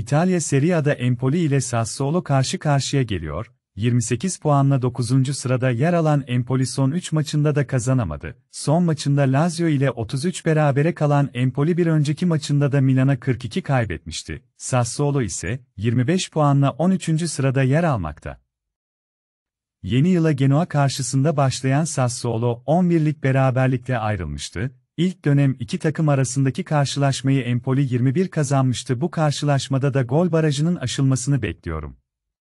İtalya Serie A'da Empoli ile Sassuolo karşı karşıya geliyor, 28 puanla 9. sırada yer alan Empoli son 3 maçında da kazanamadı. Son maçında Lazio ile 33 berabere kalan Empoli bir önceki maçında da Milan'a 42 kaybetmişti. Sassuolo ise 25 puanla 13. sırada yer almakta. Yeni yıla Genoa karşısında başlayan Sassuolo 11'lik beraberlikle ayrılmıştı. İlk dönem iki takım arasındaki karşılaşmayı Empoli 21 kazanmıştı. Bu karşılaşmada da gol barajının aşılmasını bekliyorum.